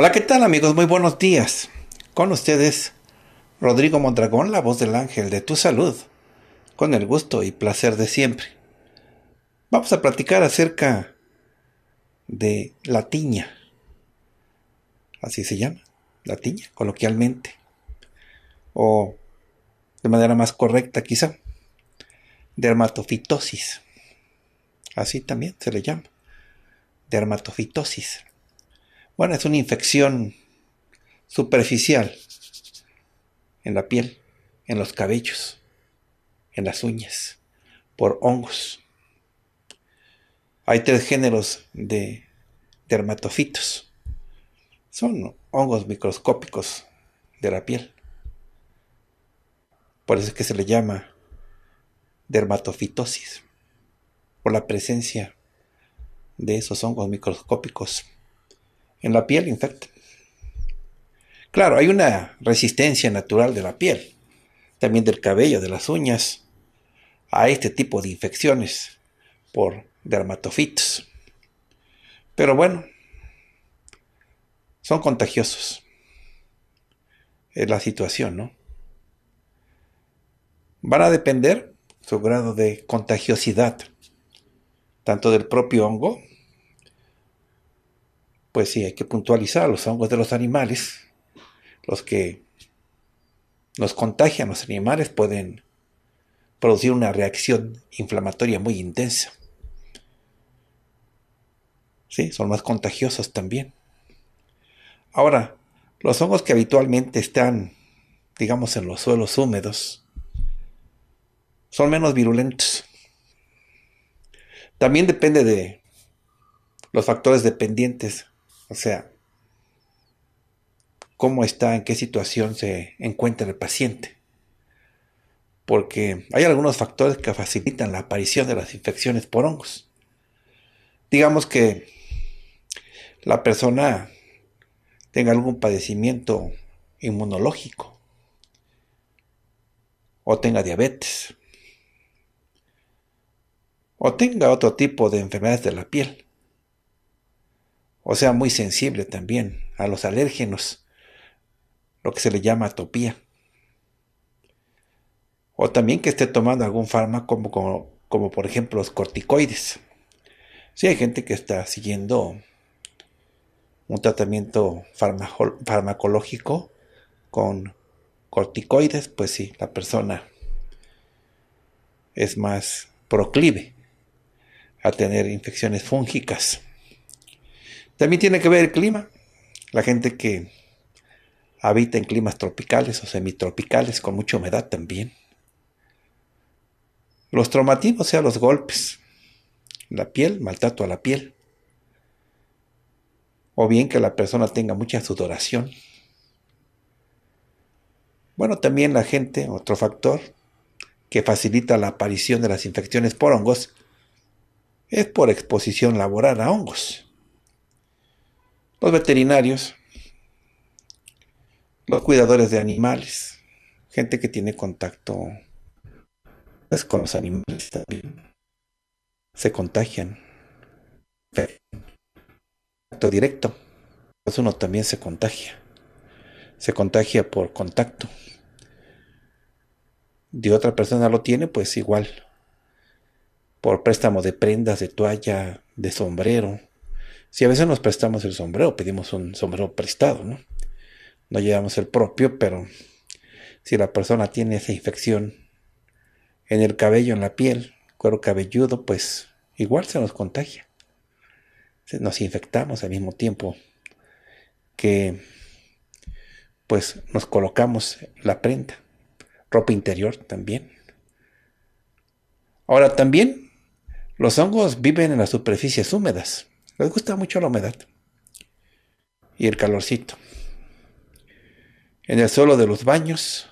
Hola, ¿qué tal amigos? Muy buenos días. Con ustedes, Rodrigo Mondragón, la voz del ángel de tu salud, con el gusto y placer de siempre. Vamos a platicar acerca de la tiña. Así se llama, la tiña, coloquialmente. O de manera más correcta quizá, dermatofitosis. Así también se le llama, dermatofitosis. Bueno, es una infección superficial en la piel, en los cabellos, en las uñas, por hongos. Hay tres géneros de dermatofitos. Son hongos microscópicos de la piel. Por eso es que se le llama dermatofitosis, por la presencia de esos hongos microscópicos en la piel infecta. Claro, hay una resistencia natural de la piel, también del cabello, de las uñas, a este tipo de infecciones por dermatofitos. Pero bueno, son contagiosos. Es la situación, ¿no? Van a depender su grado de contagiosidad, tanto del propio hongo pues sí, hay que puntualizar los hongos de los animales, los que nos contagian los animales pueden producir una reacción inflamatoria muy intensa. Sí, son más contagiosos también. Ahora, los hongos que habitualmente están, digamos, en los suelos húmedos, son menos virulentos. También depende de los factores dependientes o sea, cómo está, en qué situación se encuentra el paciente. Porque hay algunos factores que facilitan la aparición de las infecciones por hongos. Digamos que la persona tenga algún padecimiento inmunológico o tenga diabetes o tenga otro tipo de enfermedades de la piel o sea, muy sensible también a los alérgenos, lo que se le llama atopía. O también que esté tomando algún fármaco como, por ejemplo los corticoides. Si hay gente que está siguiendo un tratamiento farmacológico con corticoides, pues sí, la persona es más proclive a tener infecciones fúngicas. También tiene que ver el clima. La gente que habita en climas tropicales o semitropicales con mucha humedad también. Los traumatismos, o sea, los golpes, la piel, maltrato a la piel. O bien que la persona tenga mucha sudoración. Bueno, también la gente, otro factor que facilita la aparición de las infecciones por hongos, es por exposición laboral a hongos los veterinarios, los cuidadores de animales, gente que tiene contacto pues, con los animales también, se contagian. Contacto directo, pues uno también se contagia. Se contagia por contacto. De otra persona lo tiene, pues igual. Por préstamo de prendas, de toalla, de sombrero, si a veces nos prestamos el sombrero, pedimos un sombrero prestado, ¿no? No llevamos el propio, pero si la persona tiene esa infección en el cabello, en la piel, cuero cabelludo, pues igual se nos contagia. Nos infectamos al mismo tiempo que pues nos colocamos la prenda, ropa interior también. Ahora también los hongos viven en las superficies húmedas. Les gusta mucho la humedad y el calorcito. En el suelo de los baños,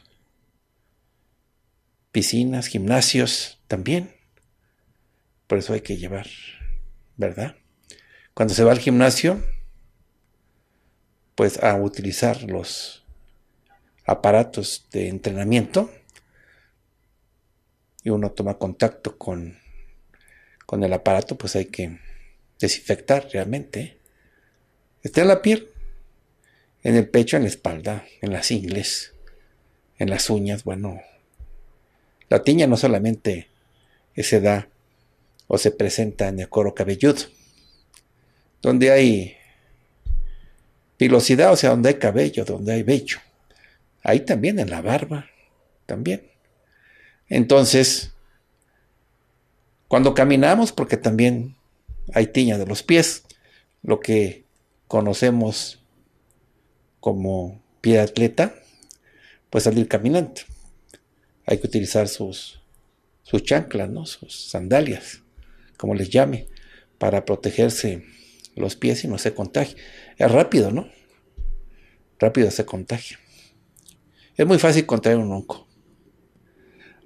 piscinas, gimnasios también. Por eso hay que llevar, ¿verdad? Cuando se va al gimnasio, pues a utilizar los aparatos de entrenamiento y uno toma contacto con, con el aparato, pues hay que desinfectar realmente, está en la piel, en el pecho, en la espalda, en las ingles, en las uñas. Bueno, la tiña no solamente se da o se presenta en el coro cabelludo, donde hay pilosidad, o sea, donde hay cabello, donde hay vello. Ahí también en la barba, también. Entonces, cuando caminamos, porque también hay tiña de los pies, lo que conocemos como pie de atleta, pues salir caminando. Hay que utilizar sus, sus chanclas, ¿no? sus sandalias, como les llame, para protegerse los pies y no se contagie. Es rápido, ¿no? Rápido se contagia. Es muy fácil contraer un hongo.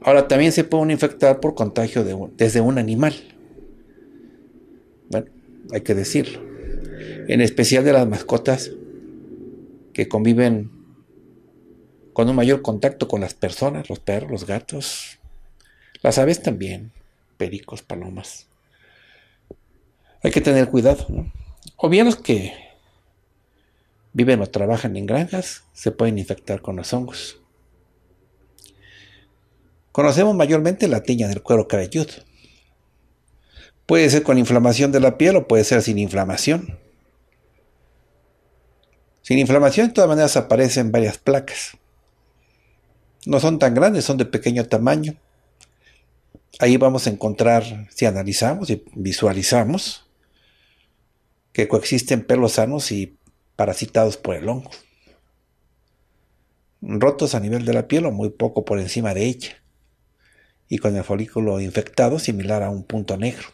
Ahora también se pueden infectar por contagio desde un animal hay que decirlo. En especial de las mascotas que conviven con un mayor contacto con las personas, los perros, los gatos, las aves también, pericos, palomas. Hay que tener cuidado, O bien los que viven o trabajan en granjas se pueden infectar con los hongos. Conocemos mayormente la tiña del cuero cabelludo, Puede ser con inflamación de la piel o puede ser sin inflamación. Sin inflamación, de todas maneras, aparecen varias placas. No son tan grandes, son de pequeño tamaño. Ahí vamos a encontrar, si analizamos y visualizamos, que coexisten pelos sanos y parasitados por el hongo. Rotos a nivel de la piel o muy poco por encima de ella. Y con el folículo infectado similar a un punto negro.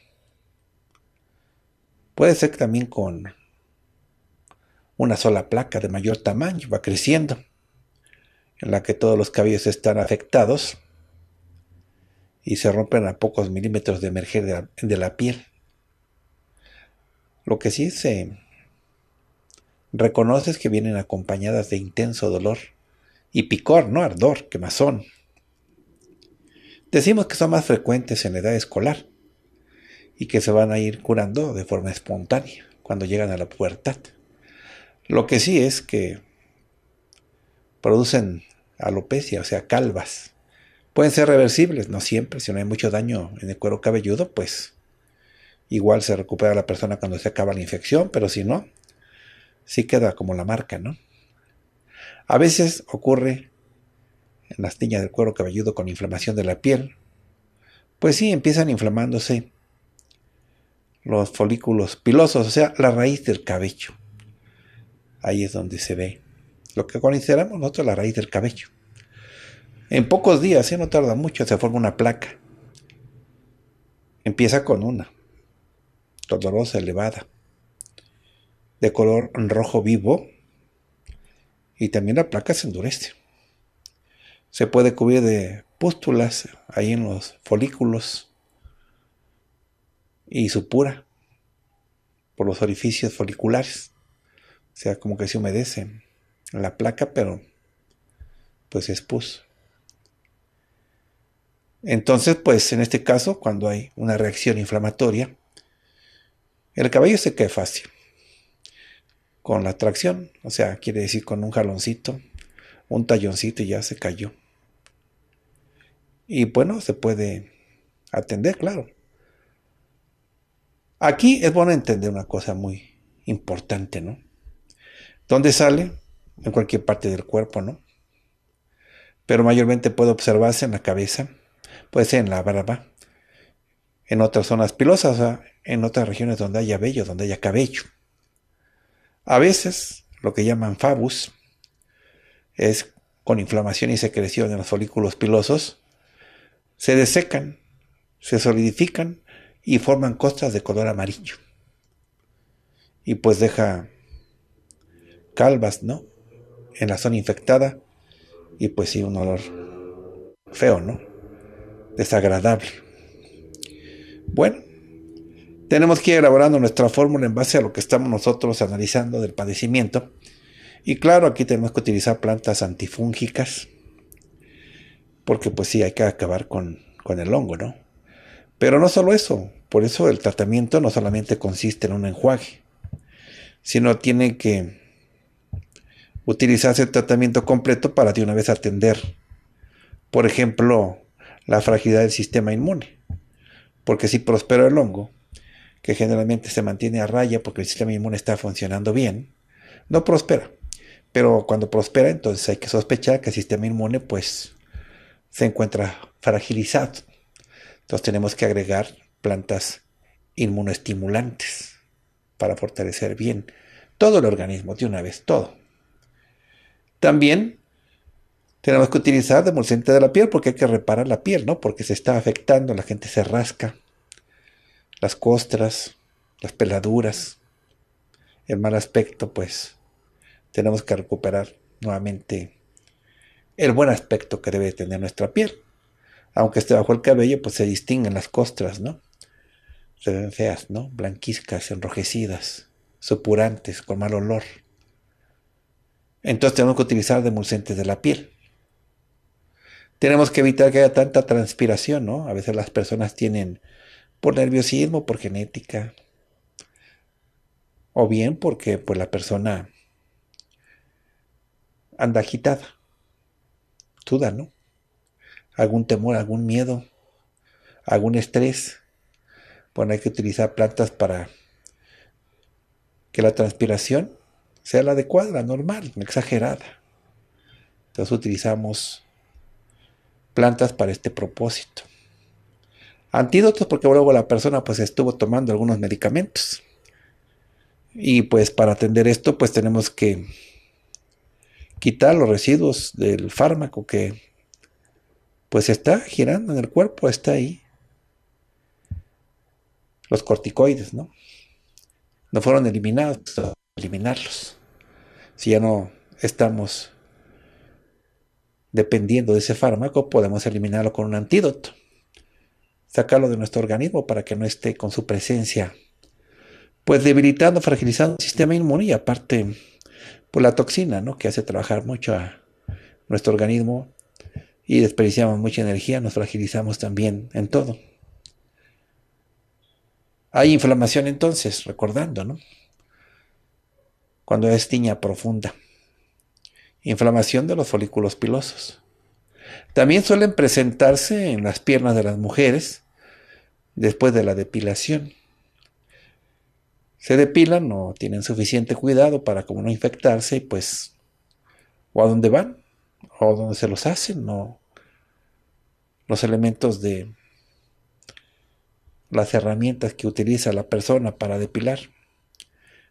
Puede ser que también con una sola placa de mayor tamaño, va creciendo, en la que todos los cabellos están afectados y se rompen a pocos milímetros de emerger de la, de la piel. Lo que sí se reconoce es que vienen acompañadas de intenso dolor y picor, no ardor, quemazón. Decimos que son más frecuentes en la edad escolar, y que se van a ir curando de forma espontánea cuando llegan a la pubertad. Lo que sí es que producen alopecia, o sea, calvas. Pueden ser reversibles, no siempre, si no hay mucho daño en el cuero cabelludo, pues igual se recupera la persona cuando se acaba la infección, pero si no, sí queda como la marca, ¿no? A veces ocurre en las niñas del cuero cabelludo con inflamación de la piel, pues sí, empiezan inflamándose los folículos pilosos, o sea, la raíz del cabello. Ahí es donde se ve lo que consideramos nosotros la raíz del cabello. En pocos días, si ¿eh? no tarda mucho, se forma una placa. Empieza con una, dolorosa, elevada, de color rojo vivo, y también la placa se endurece. Se puede cubrir de pústulas ahí en los folículos y supura por los orificios foliculares. O sea, como que se humedece la placa, pero pues es pus. Entonces, pues en este caso, cuando hay una reacción inflamatoria, el cabello se cae fácil con la tracción, o sea, quiere decir con un jaloncito, un talloncito y ya se cayó. Y bueno, se puede atender, claro. Aquí es bueno entender una cosa muy importante, ¿no? ¿Dónde sale? En cualquier parte del cuerpo, ¿no? Pero mayormente puede observarse en la cabeza, puede ser en la barba, en otras zonas pilosas, en otras regiones donde haya vello, donde haya cabello. A veces, lo que llaman fabus, es con inflamación y secreción en los folículos pilosos, se desecan, se solidifican y forman costas de color amarillo. Y pues deja calvas, ¿no? En la zona infectada y pues sí, un olor feo, ¿no? Desagradable. Bueno, tenemos que ir elaborando nuestra fórmula en base a lo que estamos nosotros analizando del padecimiento. Y claro, aquí tenemos que utilizar plantas antifúngicas, porque pues sí, hay que acabar con, con el hongo, ¿no? Pero no solo eso, por eso el tratamiento no solamente consiste en un enjuague, sino tiene que utilizarse el tratamiento completo para de una vez atender, por ejemplo, la fragilidad del sistema inmune. Porque si prospera el hongo, que generalmente se mantiene a raya porque el sistema inmune está funcionando bien, no prospera. Pero cuando prospera, entonces hay que sospechar que el sistema inmune pues se encuentra fragilizado. Entonces tenemos que agregar plantas inmunoestimulantes para fortalecer bien todo el organismo de una vez, todo. También tenemos que utilizar demolcente de la piel porque hay que reparar la piel, ¿no? Porque se está afectando, la gente se rasca, las costras, las peladuras, el mal aspecto, pues tenemos que recuperar nuevamente el buen aspecto que debe tener nuestra piel. Aunque esté bajo el cabello, pues se distinguen las costras, ¿no? se ven feas, ¿no? Blanquizcas, enrojecidas, supurantes, con mal olor. Entonces tenemos que utilizar demulcentes de la piel. Tenemos que evitar que haya tanta transpiración, ¿no? A veces las personas tienen por nerviosismo, por genética, o bien porque pues, la persona anda agitada, duda, ¿no? Algún temor, algún miedo, algún estrés. Bueno, hay que utilizar plantas para que la transpiración sea la adecuada, normal, no exagerada. Entonces utilizamos plantas para este propósito. Antídotos porque luego la persona pues estuvo tomando algunos medicamentos. Y pues para atender esto pues tenemos que quitar los residuos del fármaco que pues está girando en el cuerpo, está ahí los corticoides, ¿no? No fueron eliminados, eliminarlos. Si ya no estamos dependiendo de ese fármaco, podemos eliminarlo con un antídoto. Sacarlo de nuestro organismo para que no esté con su presencia, pues debilitando, fragilizando el sistema inmune y aparte por pues, la toxina, ¿no? Que hace trabajar mucho a nuestro organismo y desperdiciamos mucha energía, nos fragilizamos también en todo. Hay inflamación entonces, recordando, ¿no? Cuando es tiña profunda. Inflamación de los folículos pilosos. También suelen presentarse en las piernas de las mujeres después de la depilación. Se depilan, o tienen suficiente cuidado para como no infectarse y pues o a dónde van o dónde se los hacen, o los elementos de las herramientas que utiliza la persona para depilar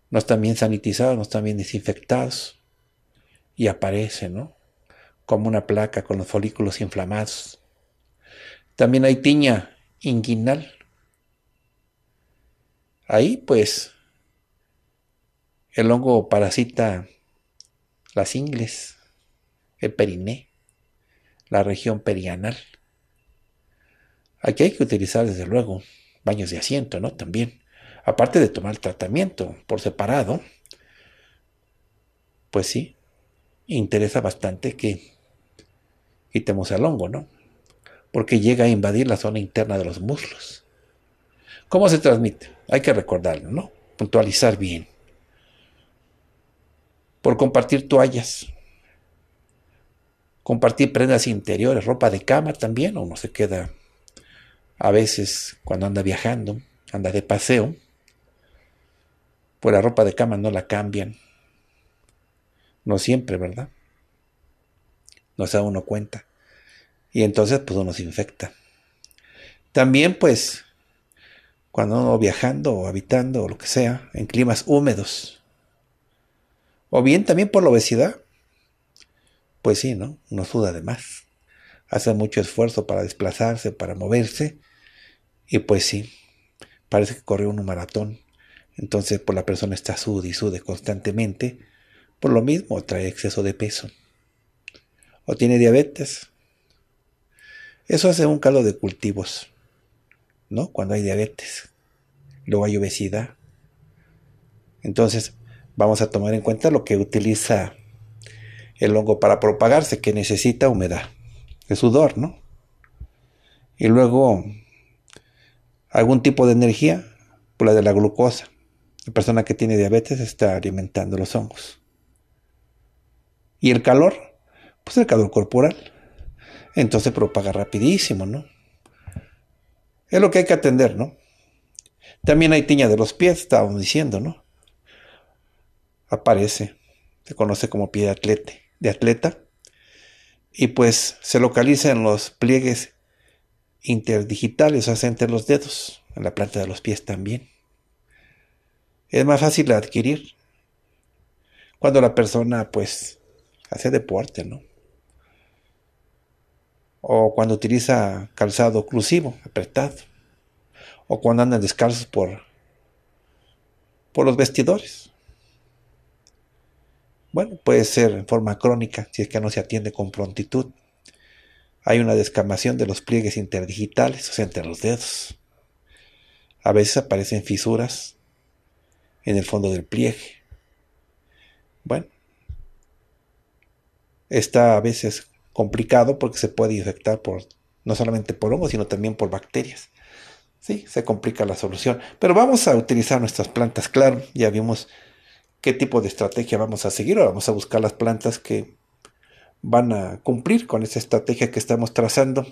no están bien sanitizados, no están bien desinfectados y aparece, ¿no? Como una placa con los folículos inflamados. También hay tiña inguinal. Ahí pues el hongo parasita las ingles, el periné, la región perianal. Aquí hay que utilizar desde luego baños de asiento, ¿no? También. Aparte de tomar tratamiento por separado, pues sí, interesa bastante que quitemos el hongo, ¿no? Porque llega a invadir la zona interna de los muslos. ¿Cómo se transmite? Hay que recordarlo, ¿no? Puntualizar bien. Por compartir toallas, compartir prendas interiores, ropa de cama también, o uno se queda a veces cuando anda viajando, anda de paseo, pues la ropa de cama no la cambian. No siempre, ¿verdad? No se da uno cuenta. Y entonces pues uno se infecta. También pues cuando uno viajando o habitando o lo que sea, en climas húmedos. O bien también por la obesidad. Pues sí, ¿no? Uno suda de más. Hace mucho esfuerzo para desplazarse, para moverse. Y pues sí, parece que corrió un maratón. Entonces, pues la persona está sud y sude constantemente. Por lo mismo, trae exceso de peso. O tiene diabetes. Eso hace un caldo de cultivos, ¿no? Cuando hay diabetes. Luego hay obesidad. Entonces, vamos a tomar en cuenta lo que utiliza el hongo para propagarse, que necesita humedad, Es sudor, ¿no? Y luego algún tipo de energía por pues, la de la glucosa. La persona que tiene diabetes está alimentando los hongos. Y el calor, pues el calor corporal. Entonces propaga rapidísimo, ¿no? Es lo que hay que atender, ¿no? También hay tiña de los pies, estábamos diciendo, ¿no? Aparece, se conoce como pie de atleta, de atleta, y pues se localiza en los pliegues interdigitales, o sea, entre los dedos, en la planta de los pies también. Es más fácil de adquirir cuando la persona, pues, hace deporte, ¿no? O cuando utiliza calzado oclusivo, apretado. O cuando andan descalzos por, por los vestidores. Bueno, puede ser en forma crónica si es que no se atiende con prontitud. Hay una descamación de los pliegues interdigitales, o sea, entre los dedos. A veces aparecen fisuras en el fondo del pliegue. Bueno, está a veces complicado porque se puede infectar por no solamente por hongos, sino también por bacterias. Sí, se complica la solución. Pero vamos a utilizar nuestras plantas, claro. Ya vimos qué tipo de estrategia vamos a seguir. Ahora vamos a buscar las plantas que van a cumplir con esa estrategia que estamos trazando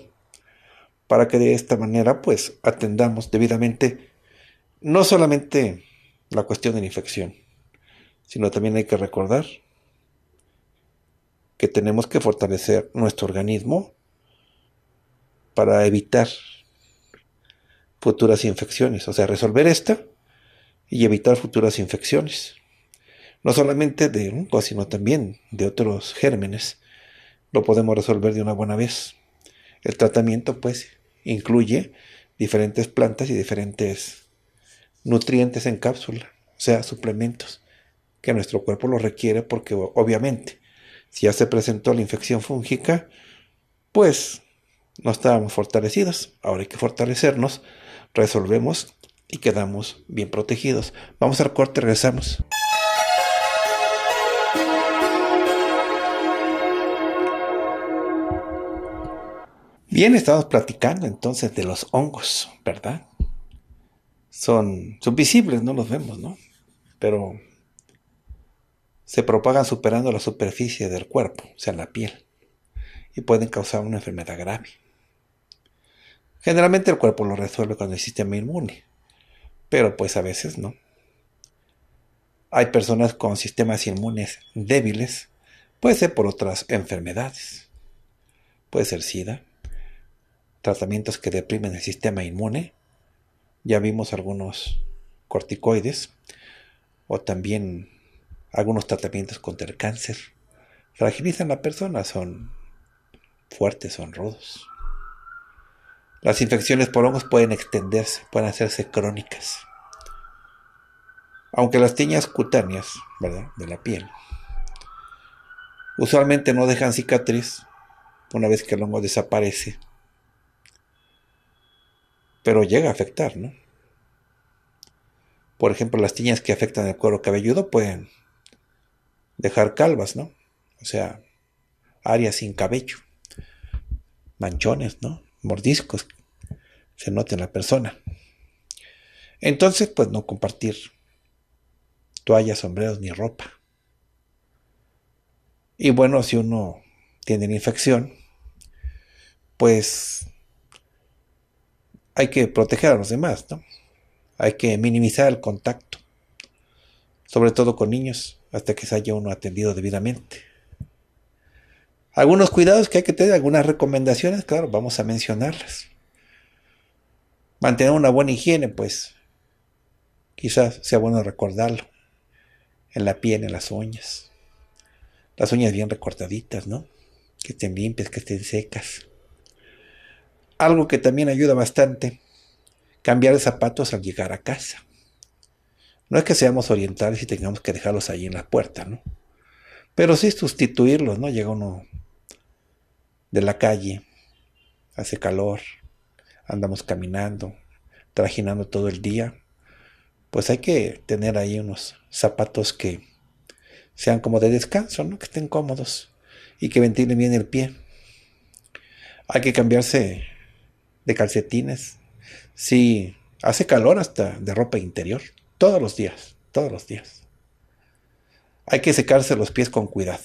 para que de esta manera pues atendamos debidamente no solamente la cuestión de la infección, sino también hay que recordar que tenemos que fortalecer nuestro organismo para evitar futuras infecciones, o sea, resolver esta y evitar futuras infecciones, no solamente de un sino también de otros gérmenes lo podemos resolver de una buena vez. El tratamiento pues incluye diferentes plantas y diferentes nutrientes en cápsula, o sea, suplementos que nuestro cuerpo lo requiere porque obviamente si ya se presentó la infección fúngica, pues no estábamos fortalecidos. Ahora hay que fortalecernos, resolvemos y quedamos bien protegidos. Vamos al corte, regresamos. Bien, estamos platicando entonces de los hongos, ¿verdad? Son, visibles, no los vemos, ¿no? Pero se propagan superando la superficie del cuerpo, o sea, la piel, y pueden causar una enfermedad grave. Generalmente el cuerpo lo resuelve con el sistema inmune, pero pues a veces no. Hay personas con sistemas inmunes débiles, puede ser por otras enfermedades, puede ser SIDA, tratamientos que deprimen el sistema inmune. Ya vimos algunos corticoides o también algunos tratamientos contra el cáncer. Fragilizan a la persona, son fuertes, son rudos. Las infecciones por hongos pueden extenderse, pueden hacerse crónicas. Aunque las tiñas cutáneas, De la piel, usualmente no dejan cicatriz una vez que el hongo desaparece pero llega a afectar, ¿no? Por ejemplo, las tiñas que afectan el cuero cabelludo pueden dejar calvas, ¿no? O sea, áreas sin cabello, manchones, ¿no? Mordiscos, se nota en la persona. Entonces, pues no compartir toallas, sombreros ni ropa. Y bueno, si uno tiene una infección, pues hay que proteger a los demás, ¿no? Hay que minimizar el contacto, sobre todo con niños, hasta que se haya uno atendido debidamente. Algunos cuidados que hay que tener, algunas recomendaciones, claro, vamos a mencionarlas. Mantener una buena higiene, pues quizás sea bueno recordarlo. En la piel, en las uñas. Las uñas bien recortaditas, ¿no? Que estén limpias, que estén secas. Algo que también ayuda bastante, cambiar de zapatos al llegar a casa. No es que seamos orientales y tengamos que dejarlos ahí en la puerta, ¿no? Pero sí sustituirlos, ¿no? Llega uno de la calle, hace calor, andamos caminando, trajinando todo el día, pues hay que tener ahí unos zapatos que sean como de descanso, ¿no? Que estén cómodos y que ventilen bien el pie. Hay que cambiarse de calcetines. si hace calor hasta de ropa interior. Todos los días, todos los días. Hay que secarse los pies con cuidado.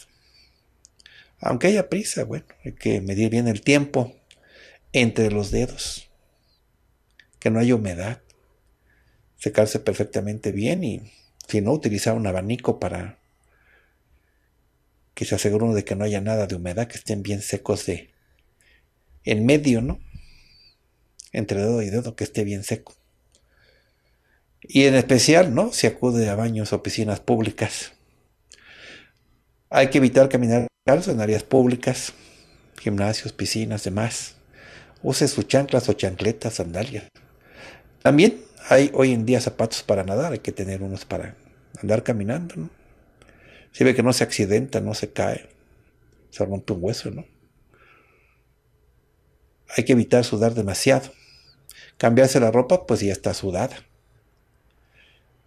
Aunque haya prisa, bueno, hay que medir bien el tiempo entre los dedos. Que no haya humedad. Secarse perfectamente bien y, si no, utilizar un abanico para que se asegure de que no haya nada de humedad, que estén bien secos de en medio, ¿no? entre dedo y dedo, que esté bien seco. Y en especial, ¿no? Si acude a baños o piscinas públicas. Hay que evitar caminar calzo en áreas públicas, gimnasios, piscinas, demás. Use sus chanclas o chancletas, sandalias. También hay hoy en día zapatos para nadar, hay que tener unos para andar caminando, ¿no? Si ve que no se accidenta, no se cae, se rompe un hueso, ¿no? hay que evitar sudar demasiado. Cambiarse la ropa, pues ya está sudada.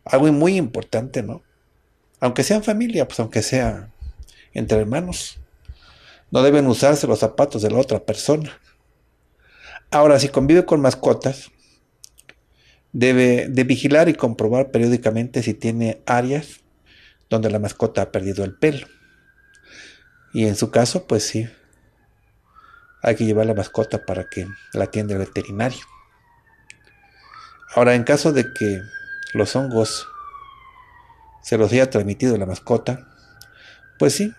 Algo muy importante, ¿no? Aunque sean familia, pues aunque sea entre hermanos, no deben usarse los zapatos de la otra persona. Ahora, si convive con mascotas, debe de vigilar y comprobar periódicamente si tiene áreas donde la mascota ha perdido el pelo. Y en su caso, pues sí, hay que llevar la mascota para que la atienda el veterinario. Ahora, en caso de que los hongos se los haya transmitido la mascota, pues sí,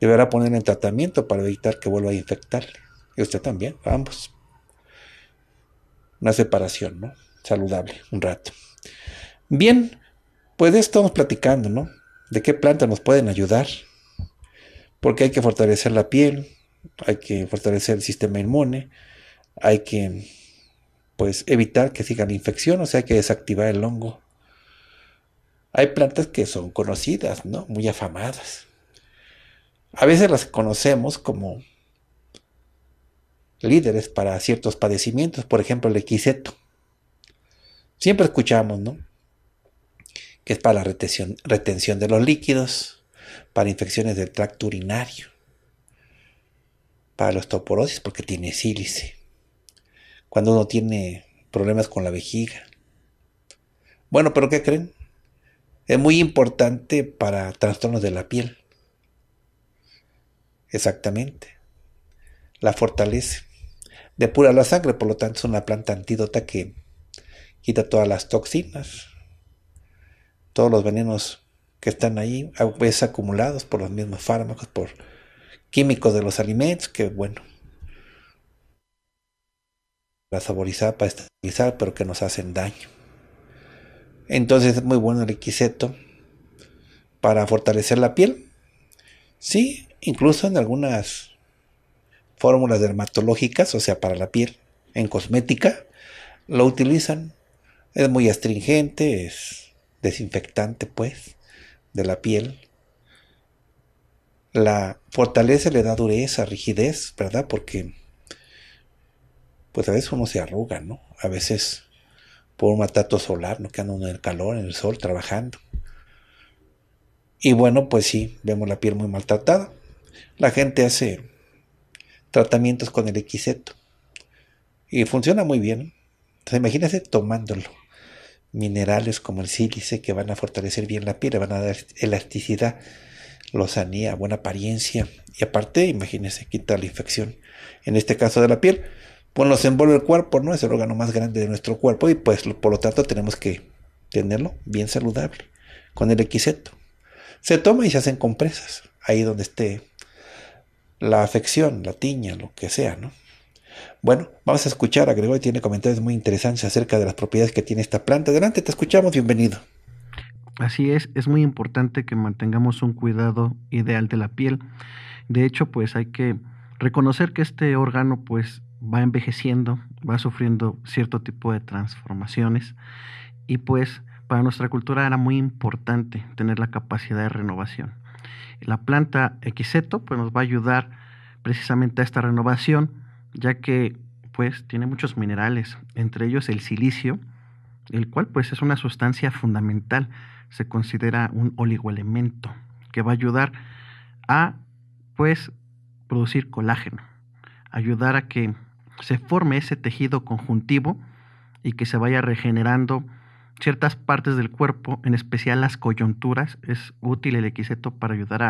deberá poner en tratamiento para evitar que vuelva a infectar Y usted también, ambos. Una separación, ¿no? Saludable, un rato. Bien, pues de esto estamos platicando, ¿no? De qué plantas nos pueden ayudar porque hay que fortalecer la piel, hay que fortalecer el sistema inmune, hay que pues evitar que sigan la infección, o sea, hay que desactivar el hongo. Hay plantas que son conocidas, ¿no? Muy afamadas. A veces las conocemos como líderes para ciertos padecimientos, por ejemplo, el equiseto. Siempre escuchamos, ¿no? Que es para la retención de los líquidos, para infecciones del tracto urinario, para la osteoporosis porque tiene sílice, cuando uno tiene problemas con la vejiga. Bueno, pero ¿qué creen? Es muy importante para trastornos de la piel. Exactamente. La fortalece. Depura la sangre, por lo tanto es una planta antídota que quita todas las toxinas, todos los venenos que están ahí, a veces acumulados por los mismos fármacos, por químicos de los alimentos, que bueno, para saborizar, para estabilizar, pero que nos hacen daño. Entonces es muy bueno el equiseto para fortalecer la piel. Sí, incluso en algunas fórmulas dermatológicas, o sea, para la piel, en cosmética, lo utilizan. Es muy astringente, es desinfectante, pues de la piel. La fortaleza le da dureza, rigidez, ¿verdad? Porque pues a veces uno se arruga, ¿no? A veces por un matato solar, ¿no? Que uno en el calor, en el sol, trabajando. Y bueno, pues sí, vemos la piel muy maltratada. La gente hace tratamientos con el equiseto. Y funciona muy bien. Entonces imagínense tomándolo minerales como el sílice que van a fortalecer bien la piel, van a dar elasticidad, lozanía, buena apariencia y aparte, imagínense, quita la infección. En este caso de la piel, pues nos envuelve el cuerpo, ¿no? Es el órgano más grande de nuestro cuerpo y pues por lo tanto tenemos que tenerlo bien saludable con el equiseto. Se toma y se hacen compresas, ahí donde esté la afección, la tiña, lo que sea, ¿no? Bueno, vamos a escuchar a Gregorio, tiene comentarios muy interesantes acerca de las propiedades que tiene esta planta. Adelante, te escuchamos, bienvenido. Así es, es muy importante que mantengamos un cuidado ideal de la piel. De hecho, pues hay que reconocer que este órgano pues va envejeciendo, va sufriendo cierto tipo de transformaciones y pues para nuestra cultura era muy importante tener la capacidad de renovación. La planta Xeto pues nos va a ayudar precisamente a esta renovación ya que pues tiene muchos minerales, entre ellos el silicio, el cual pues es una sustancia fundamental, se considera un oligoelemento que va a ayudar a pues producir colágeno, ayudar a que se forme ese tejido conjuntivo y que se vaya regenerando ciertas partes del cuerpo, en especial las coyunturas, es útil el equiseto para ayudar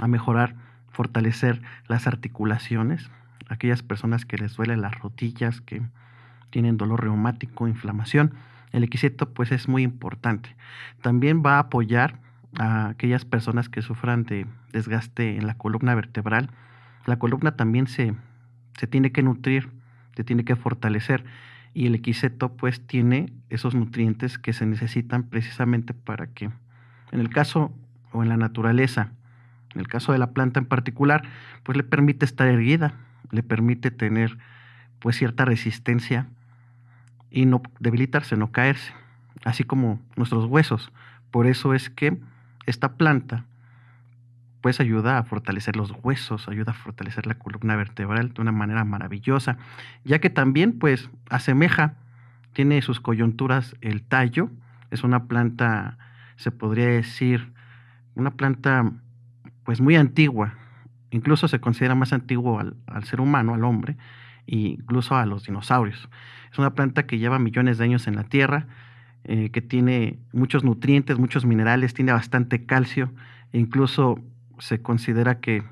a mejorar, fortalecer las articulaciones, aquellas personas que les duele las rodillas, que tienen dolor reumático, inflamación, el equiseto pues es muy importante. También va a apoyar a aquellas personas que sufran de desgaste en la columna vertebral. La columna también se, se tiene que nutrir, se tiene que fortalecer y el equiseto pues tiene esos nutrientes que se necesitan precisamente para que en el caso o en la naturaleza, en el caso de la planta en particular, pues le permite estar erguida, le permite tener pues cierta resistencia y no debilitarse, no caerse, así como nuestros huesos. Por eso es que esta planta pues ayuda a fortalecer los huesos, ayuda a fortalecer la columna vertebral de una manera maravillosa, ya que también pues asemeja, tiene sus coyunturas el tallo, es una planta, se podría decir, una planta pues muy antigua, Incluso se considera más antiguo al, ser humano, al hombre, e incluso a los dinosaurios. Es una planta que lleva millones de años en la Tierra, eh, que tiene muchos nutrientes, muchos minerales, tiene bastante calcio, e incluso se considera que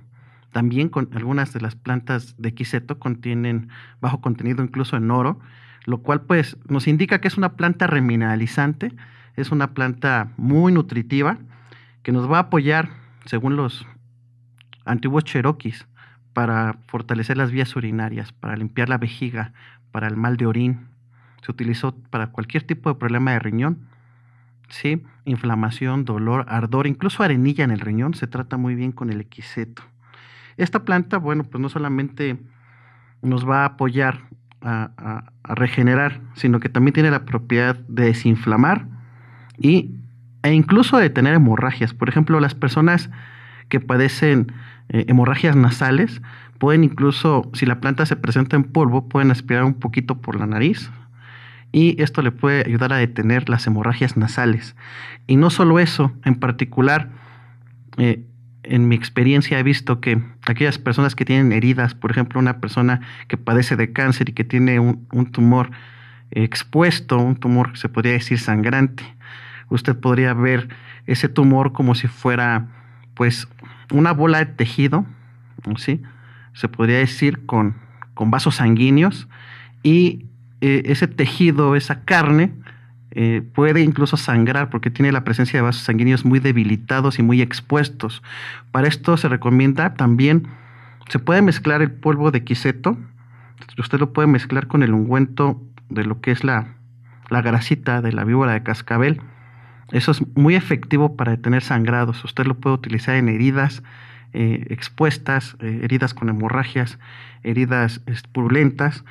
también con algunas de las plantas de quiseto contienen bajo contenido incluso en oro, lo cual pues nos indica que es una planta remineralizante, es una planta muy nutritiva que nos va a apoyar, según los antiguos cheroquis para fortalecer las vías urinarias, para limpiar la vejiga, para el mal de orín. Se utilizó para cualquier tipo de problema de riñón, ¿sí? inflamación, dolor, ardor, incluso arenilla en el riñón, se trata muy bien con el equiseto. Esta planta, bueno, pues no solamente nos va a apoyar a, regenerar, sino que también tiene la propiedad de desinflamar e incluso de tener hemorragias. Por ejemplo, las personas que padecen eh, hemorragias nasales, pueden incluso, si la planta se presenta en polvo, pueden aspirar un poquito por la nariz y esto le puede ayudar a detener las hemorragias nasales. Y no solo eso, en particular, eh, en mi experiencia he visto que aquellas personas que tienen heridas, por ejemplo, una persona que padece de cáncer y que tiene un, un tumor expuesto, un tumor que se podría decir sangrante, usted podría ver ese tumor como si fuera pues una bola de tejido, ¿sí? se podría decir con, con vasos sanguíneos y eh, ese tejido, esa carne, eh, puede incluso sangrar porque tiene la presencia de vasos sanguíneos muy debilitados y muy expuestos. Para esto se recomienda también, se puede mezclar el polvo de quiseto, usted lo puede mezclar con el ungüento de lo que es la, la grasita de la víbora de cascabel eso es muy efectivo para detener sangrados. Usted lo puede utilizar en heridas eh, expuestas, eh, heridas con hemorragias, heridas purulentas,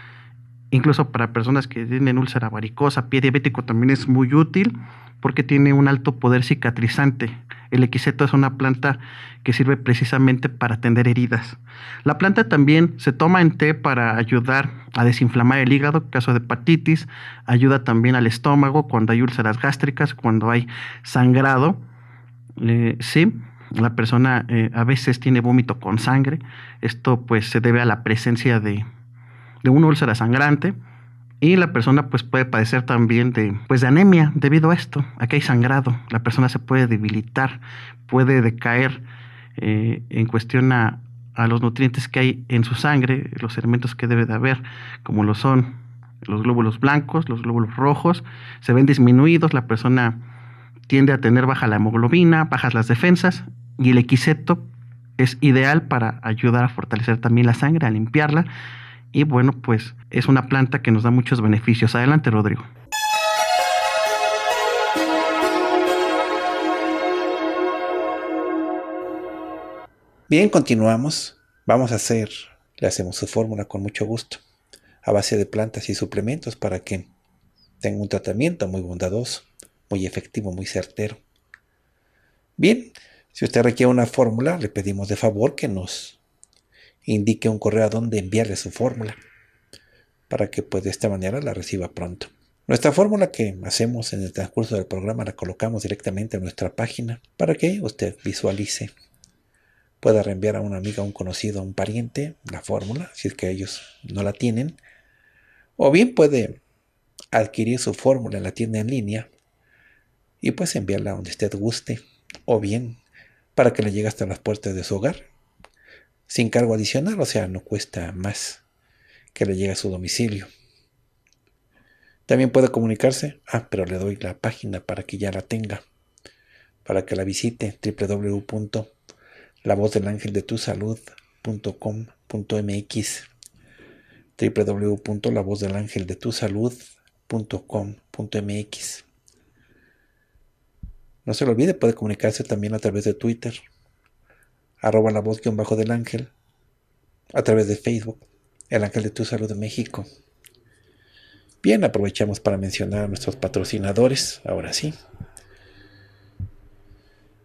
incluso para personas que tienen úlcera varicosa, pie diabético también es muy útil porque tiene un alto poder cicatrizante. El equiseto es una planta que sirve precisamente para atender heridas. La planta también se toma en té para ayudar a desinflamar el hígado en caso de hepatitis, ayuda también al estómago cuando hay úlceras gástricas, cuando hay sangrado. Eh, sí, la persona eh, a veces tiene vómito con sangre. Esto pues se debe a la presencia de, de una úlcera sangrante y la persona pues puede padecer también de, pues, de anemia debido a esto. Aquí hay sangrado, la persona se puede debilitar, puede decaer eh, en cuestión a, a los nutrientes que hay en su sangre, los elementos que debe de haber, como lo son los glóbulos blancos, los glóbulos rojos, se ven disminuidos, la persona tiende a tener baja la hemoglobina, bajas las defensas y el equiseto es ideal para ayudar a fortalecer también la sangre, a limpiarla y bueno, pues es una planta que nos da muchos beneficios. Adelante, Rodrigo. Bien, continuamos. Vamos a hacer, le hacemos su fórmula con mucho gusto, a base de plantas y suplementos para que tenga un tratamiento muy bondadoso, muy efectivo, muy certero. Bien, si usted requiere una fórmula, le pedimos de favor que nos indique un correo a donde enviarle su fórmula para que pues de esta manera la reciba pronto. Nuestra fórmula que hacemos en el transcurso del programa la colocamos directamente en nuestra página para que usted visualice, pueda reenviar a una amiga, a un conocido, a un pariente la fórmula, si es que ellos no la tienen, o bien puede adquirir su fórmula en la tienda en línea y pues enviarla donde usted guste, o bien para que le llegue hasta las puertas de su hogar sin cargo adicional, o sea, no cuesta más que le llegue a su domicilio. También puede comunicarse, ah, pero le doy la página para que ya la tenga, para que la visite www.lavozdelangeldetusalud.com.mx www.lavozdelangeldetusalud.com.mx No se lo olvide, puede comunicarse también a través de Twitter, arroba la voz que bajo del ángel, a través de Facebook, el ángel de tu salud de México. Bien, aprovechamos para mencionar a nuestros patrocinadores, ahora sí.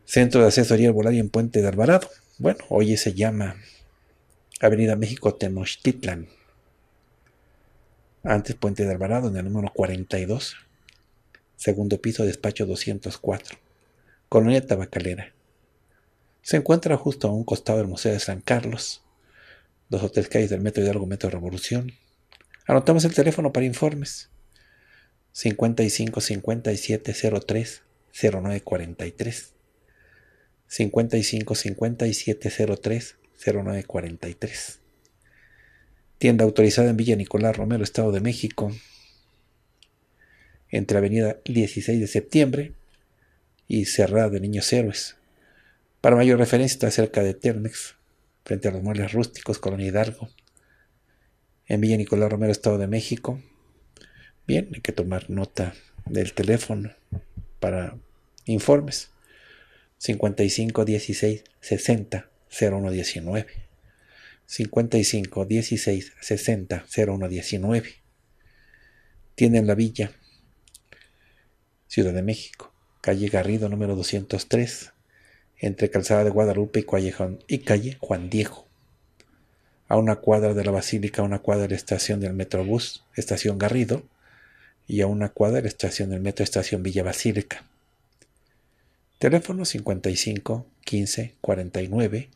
Centro de Asesoría Herbolaria en Puente de Alvarado. Bueno, hoy se llama Avenida México Tenochtitlan. Antes Puente de Alvarado, en el número 42. Segundo piso, despacho 204. Colonia Tabacalera. Se encuentra justo a un costado del Museo de San Carlos, dos o tres calles del metro y de Metro de Revolución. Anotamos el teléfono para informes. 55 57 03 0943. 55 57 03 0943. Tienda autorizada en Villa Nicolás Romero, Estado de México, entre Avenida 16 de Septiembre y Cerrada de Niños Héroes, para mayor referencia está cerca de Telmex, frente a los muebles rústicos, Colonia Hidalgo, en Villa Nicolás Romero, Estado de México. Bien, hay que tomar nota del teléfono para informes. 55 16 60 0119. 55 16 60 0119. en la villa, Ciudad de México, calle Garrido número 203, entre Calzada de Guadalupe y calle Juan Diego, a una cuadra de la Basílica, a una cuadra de la estación del Metrobús, estación Garrido, y a una cuadra de la estación del Metro, estación Villa Basílica. Teléfono 55 15 49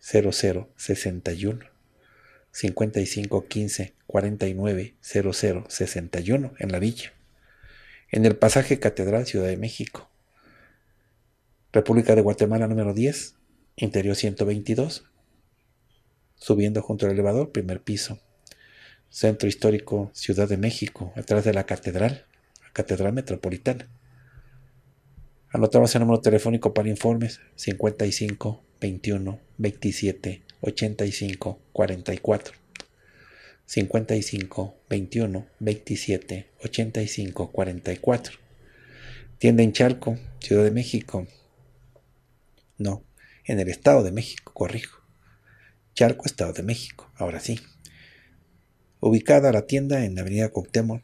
00 61. 55 15 49 00 61 en la villa. En el pasaje Catedral Ciudad de México. República de Guatemala número 10, interior 122, subiendo junto al elevador, primer piso. Centro Histórico Ciudad de México, atrás de la catedral, la catedral metropolitana. Anotamos el número telefónico para informes 55 21 27 85 44. 55 21 27 85 44. Tienda en Chalco, Ciudad de México, no, en el Estado de México, corrijo. Charco, Estado de México, ahora sí. Ubicada la tienda en Avenida Coctemo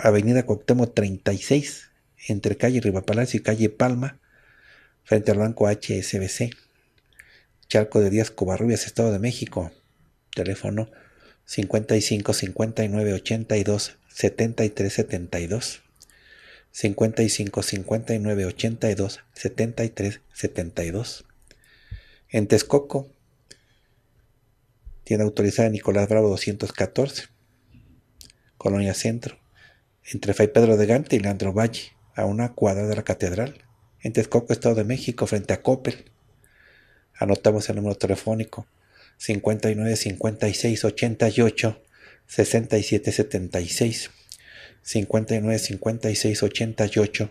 Avenida 36, entre calle Rivapalacio y calle Palma, frente al banco HSBC. Charco de Díaz Covarrubias, Estado de México. Teléfono 55 59 82 73 55 59 82 73 72. En Texcoco, tiene autorizada Nicolás Bravo 214, Colonia Centro, entre Fay Pedro de Gante y Leandro Valle, a una cuadra de la Catedral, en Texcoco, Estado de México, frente a Coppel. Anotamos el número telefónico 59 56 88 67 76. 59 56 88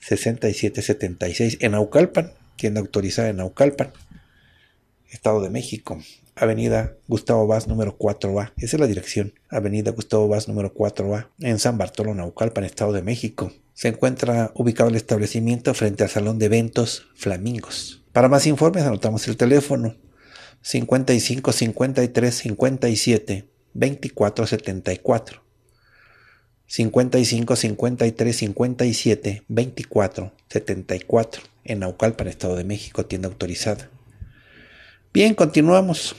67 76 en Aucalpan, tienda autorizada en Aucalpan, Estado de México. Avenida Gustavo Vaz número 4A, esa es la dirección. Avenida Gustavo Vaz número 4A en San Bartolo, Naucalpan, Estado de México. Se encuentra ubicado el establecimiento frente al Salón de Eventos Flamingos. Para más informes anotamos el teléfono 55 53 57 24 74. 55 53 57 24 74 en Naucalpan, Estado de México, tienda autorizada. Bien, continuamos.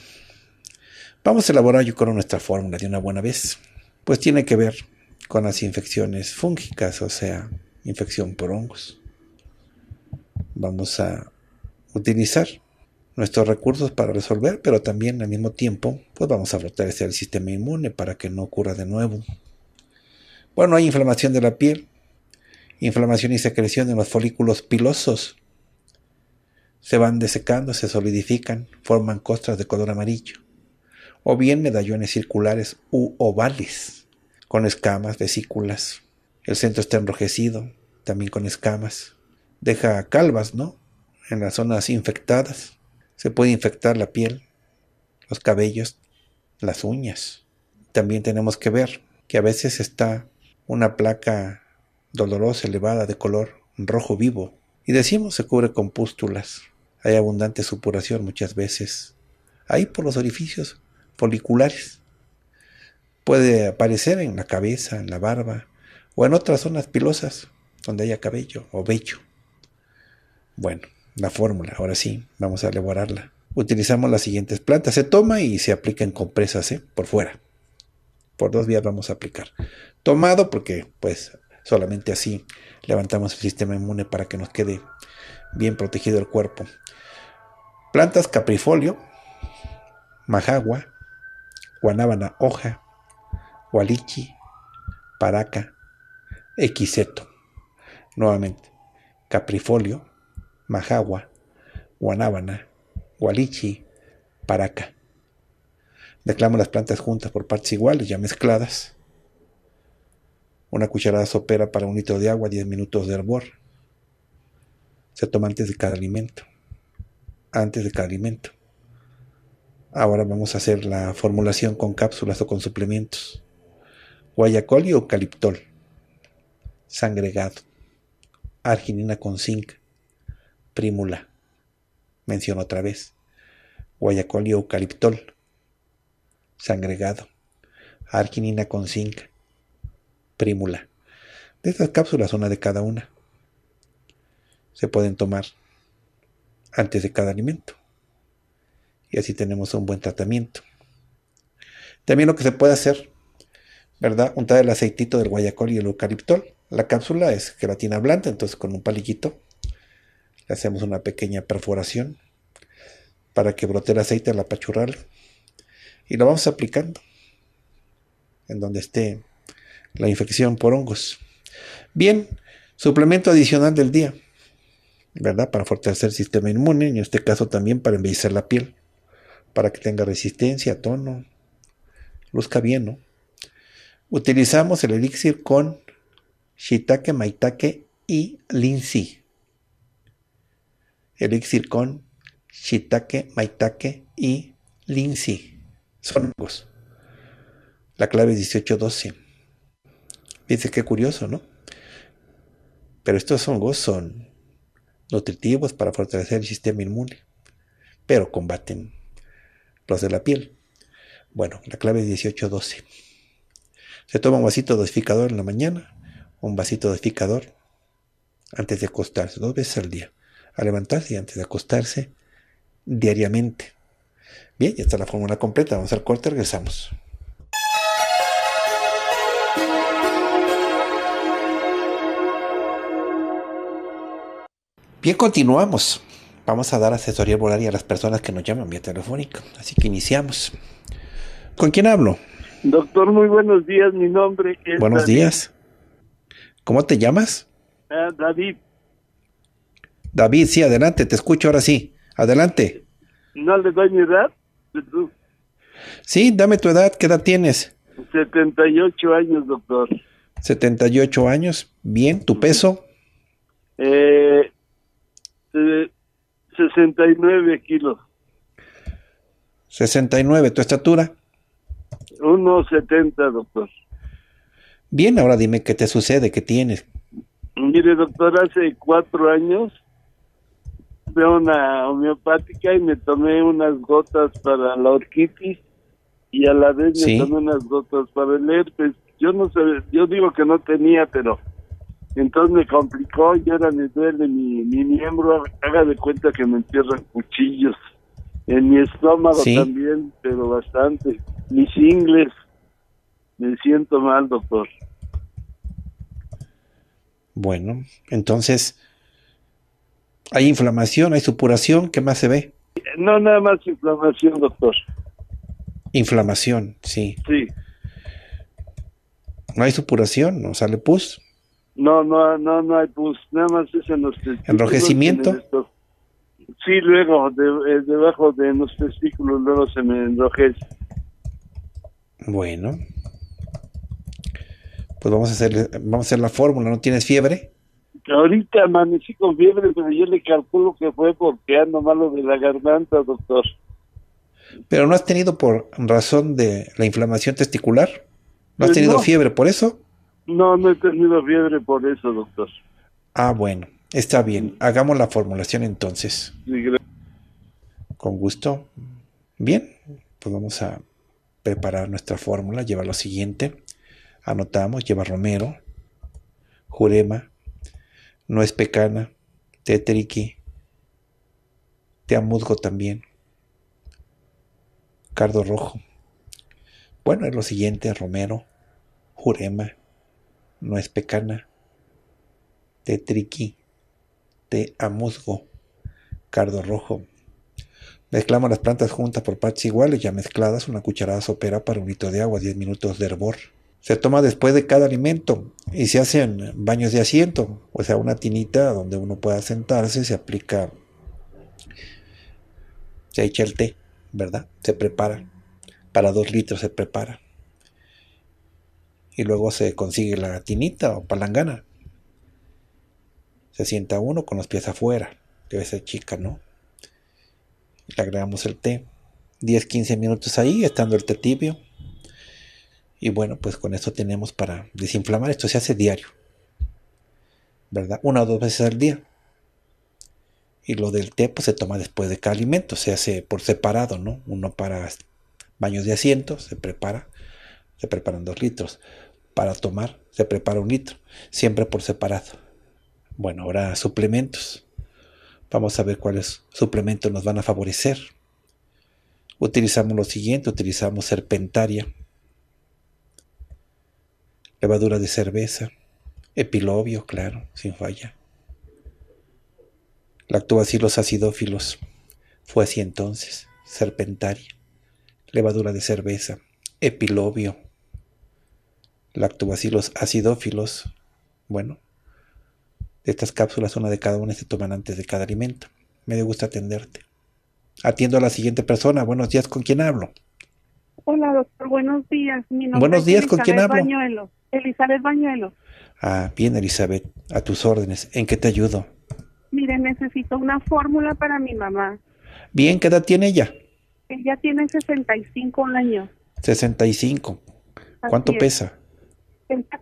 Vamos a elaborar, yo creo, nuestra fórmula de una buena vez. Pues tiene que ver con las infecciones fúngicas, o sea, infección por hongos. Vamos a utilizar nuestros recursos para resolver, pero también al mismo tiempo, pues vamos a fortalecer el sistema inmune para que no ocurra de nuevo bueno, hay inflamación de la piel, inflamación y secreción en los folículos pilosos. Se van desecando, se solidifican, forman costras de color amarillo. O bien medallones circulares u ovales, con escamas, vesículas. El centro está enrojecido, también con escamas. Deja calvas, ¿no? En las zonas infectadas. Se puede infectar la piel, los cabellos, las uñas. También tenemos que ver que a veces está una placa dolorosa elevada de color rojo vivo y decimos se cubre con pústulas. Hay abundante supuración muchas veces. Ahí por los orificios foliculares. Puede aparecer en la cabeza, en la barba o en otras zonas pilosas donde haya cabello o vello. Bueno, la fórmula, ahora sí, vamos a elaborarla. Utilizamos las siguientes plantas. Se toma y se aplica en compresas ¿eh? por fuera. Por dos días vamos a aplicar tomado, porque pues solamente así levantamos el sistema inmune para que nos quede bien protegido el cuerpo. Plantas caprifolio, majagua, guanábana hoja, gualichi, paraca, equiseto. Nuevamente, caprifolio, majagua, guanábana, gualichi, paraca. Declamo las plantas juntas por partes iguales, ya mezcladas. Una cucharada sopera para un litro de agua, 10 minutos de hervor. Se toma antes de cada alimento. Antes de cada alimento. Ahora vamos a hacer la formulación con cápsulas o con suplementos. Guayacol y eucaliptol. Sangregado. Arginina con zinc. Prímula. Menciono otra vez. Guayacol y eucaliptol. Sangregado. Arginina con zinc. Prímula De estas cápsulas, una de cada una. Se pueden tomar antes de cada alimento. Y así tenemos un buen tratamiento. También lo que se puede hacer, ¿verdad? Untar el aceitito del guayacol y el eucaliptol. La cápsula es gelatina blanda, entonces con un palillito le hacemos una pequeña perforación para que brote el aceite la pachurral Y lo vamos aplicando en donde esté la infección por hongos. Bien, suplemento adicional del día, ¿verdad? Para fortalecer el sistema inmune, en este caso también para embellecer la piel, para que tenga resistencia, tono, luzca bien, ¿no? Utilizamos el elixir con shiitake, maitake y linsi. Elixir con shiitake, maitake y linsi. Son hongos. La clave es 1812. Fíjense qué curioso, ¿no? Pero estos hongos son nutritivos para fortalecer el sistema inmune, pero combaten los de la piel. Bueno, la clave es 18-12. Se toma un vasito dosificador en la mañana, un vasito dosificador antes de acostarse, dos veces al día, a levantarse y antes de acostarse diariamente. Bien, ya está la fórmula completa. Vamos al corte, regresamos. Bien, continuamos. Vamos a dar asesoría volaria a las personas que nos llaman vía telefónica. Así que iniciamos. ¿Con quién hablo? Doctor, muy buenos días. Mi nombre es. Buenos días. ¿Cómo te llamas? Ah, David. David, sí, adelante, te escucho ahora sí. Adelante. ¿No le doy mi edad? Sí, dame tu edad. ¿Qué edad tienes? 78 años, doctor. 78 años. Bien, ¿tu peso? Eh, 69 este, kilos. 69, ¿tu estatura? 1,70, doctor. Bien, ahora dime qué te sucede, qué tienes. Mire, doctor, hace cuatro años fui a una homeopática y me tomé unas gotas para la orquitis y a la vez me tomé unas gotas para el herpes. Yo no sé, yo digo que no tenía, pero entonces me complicó y ahora me duele mi, mi miembro. Haga de cuenta que me entierran cuchillos. En mi estómago también, pero bastante. Mis ingles. Me siento mal, doctor. Bueno, entonces, ¿hay inflamación? ¿Hay supuración? ¿Qué más se ve? No, nada más inflamación, doctor. Inflamación, sí. Sí. ¿No hay supuración? ¿No sale pus? No, no, no, no hay pus, nada más es en los testículos. ¿Enrojecimiento? sí, luego, eh, debajo de los testículos, luego se me enrojece. Bueno. Pues vamos a hacer, vamos a hacer la fórmula, ¿no tienes fiebre? Ahorita amanecí con fiebre, pero yo le calculo que fue porque ando malo de la garganta, doctor. ¿Pero no has tenido por razón de la inflamación testicular? ¿No has pues tenido fiebre por eso? No, no he tenido fiebre por eso, doctor. Ah, bueno, está bien. Hagamos la formulación entonces. Con gusto. Bien, pues vamos a preparar nuestra fórmula. Lleva lo siguiente. Anotamos, lleva romero, jurema, nuez pecana, tetriqui, teamuzgo también, cardo rojo. Bueno, es lo siguiente, romero, jurema, no es pecana. Té triqui, té musgo, cardo rojo. Mezclamos las plantas juntas por partes iguales, ya mezcladas, una cucharada sopera para un litro de agua, 10 minutos de hervor. Se toma después de cada alimento y se hacen baños de asiento, o sea, una tinita donde uno pueda sentarse, se aplica, se echa el té, ¿verdad? Se prepara, para dos litros se prepara y luego se consigue la tinita o palangana. Se sienta uno con los pies afuera, debe ser chica, ¿no? Le agregamos el té. 10-15 minutos ahí, estando el té tibio. Y bueno, pues con esto tenemos para desinflamar. Esto se hace diario, ¿verdad? Una o dos veces al día. Y lo del té, pues se toma después de cada alimento, se hace por separado, ¿no? Uno para baños de asiento, se prepara, se preparan dos litros. Para tomar se prepara un litro, siempre por separado. Bueno, ahora suplementos. Vamos a ver cuáles suplementos nos van a favorecer. Utilizamos lo siguiente, utilizamos serpentaria, levadura de cerveza, epilobio, claro, sin falla. los acidófilos, fue así entonces, serpentaria, levadura de cerveza, epilobio, lactobacilos acidófilos. Bueno, estas cápsulas, una de cada una, se toman antes de cada alimento. Me gusta atenderte. Atiendo a la siguiente persona. Buenos días, ¿con quién hablo? Hola, doctor, buenos días. Mi nombre buenos días, es ¿con quién hablo? Bañuelo. Elizabeth Bañuelo. Ah, bien, Elizabeth, a tus órdenes. ¿En qué te ayudo? Mire, necesito una fórmula para mi mamá. Bien, ¿qué edad tiene ella? Ella tiene 65 años. 65. ¿Cuánto pesa?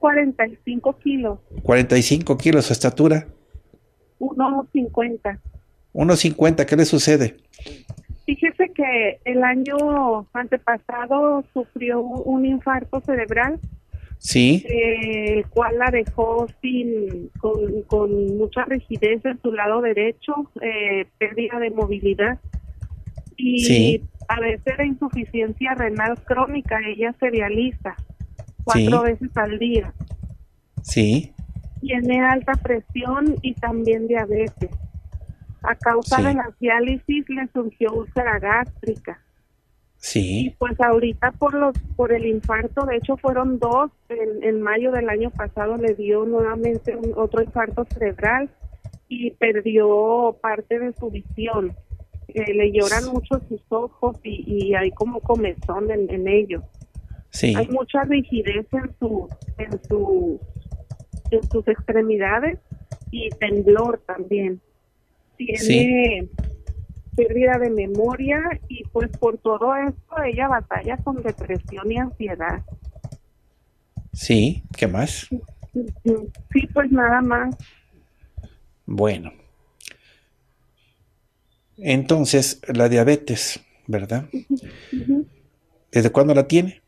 45 kilos. 45 kilos, su estatura. 1,50. 1,50, ¿qué le sucede? Fíjese que el año antepasado sufrió un infarto cerebral. Sí. Eh, el cual la dejó sin, con, mucha rigidez en su lado derecho, eh, pérdida de movilidad. Y a veces insuficiencia renal crónica, ella se dializa cuatro veces al día. Sí. Tiene alta presión y también diabetes. A causa de la diálisis le surgió úlcera gástrica. Sí. Y pues ahorita por los por el infarto, de hecho fueron dos, en, mayo del año pasado le dio nuevamente un, otro infarto cerebral y perdió parte de su visión. Eh, le lloran mucho sus ojos y, y hay como comezón en, en ellos. Hay mucha rigidez en, su, en, su, en sus extremidades y temblor también. Tiene pérdida de memoria y pues por todo esto ella batalla con depresión y ansiedad. Sí, ¿qué más? Sí, pues nada más. Bueno. Entonces, la diabetes, ¿verdad? ¿Desde cuándo la tiene?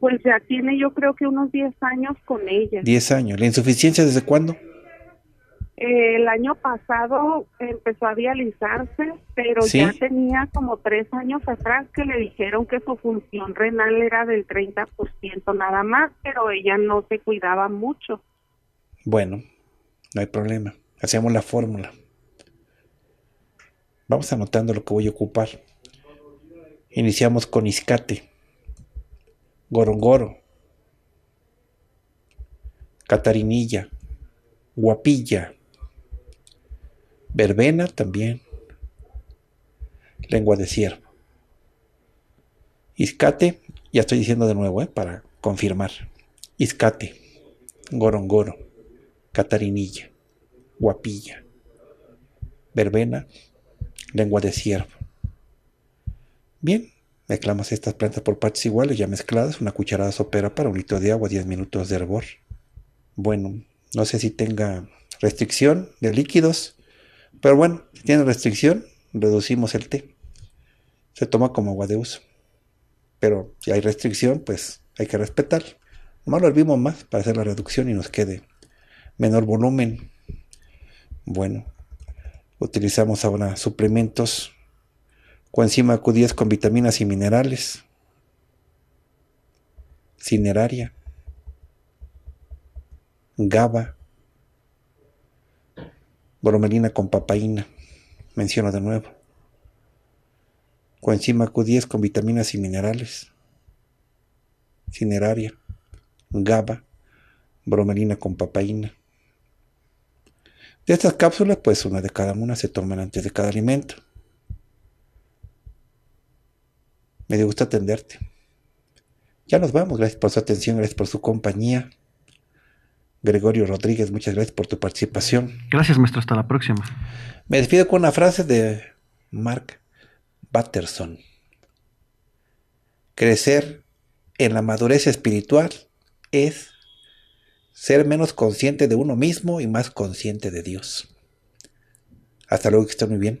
Pues ya tiene yo creo que unos 10 años con ella. 10 años. ¿La insuficiencia desde cuándo? Eh, el año pasado empezó a dializarse, pero ya tenía como tres años atrás que le dijeron que su función renal era del 30% nada más, pero ella no se cuidaba mucho. Bueno, no hay problema. Hacemos la fórmula. Vamos anotando lo que voy a ocupar. Iniciamos con iscate. Gorongoro, Catarinilla, Guapilla, Verbena también, Lengua de Ciervo. Iscate, ya estoy diciendo de nuevo ¿eh? para confirmar. Iscate, Gorongoro, Catarinilla, Guapilla, Verbena, Lengua de Ciervo. Bien, Mezclamos estas plantas por partes iguales ya mezcladas, una cucharada sopera para un litro de agua, 10 minutos de hervor. Bueno, no sé si tenga restricción de líquidos, pero bueno, si tiene restricción, reducimos el té. Se toma como agua de uso. Pero si hay restricción, pues hay que respetar. no lo hervimos más para hacer la reducción y nos quede menor volumen. Bueno, utilizamos ahora suplementos coenzima Q10 con vitaminas y minerales. Cineraria. GABA. Bromelina con papaína. Menciono de nuevo. Coenzima Q10 con vitaminas y minerales. Cineraria. GABA. Bromelina con papaína. De estas cápsulas, pues una de cada una se toman antes de cada alimento. Me gusto atenderte. Ya nos vamos, gracias por su atención, gracias por su compañía. Gregorio Rodríguez, muchas gracias por tu participación. Gracias, maestro, hasta la próxima. Me despido con una frase de Mark Batterson. Crecer en la madurez espiritual es ser menos consciente de uno mismo y más consciente de Dios. Hasta luego, que estén muy bien.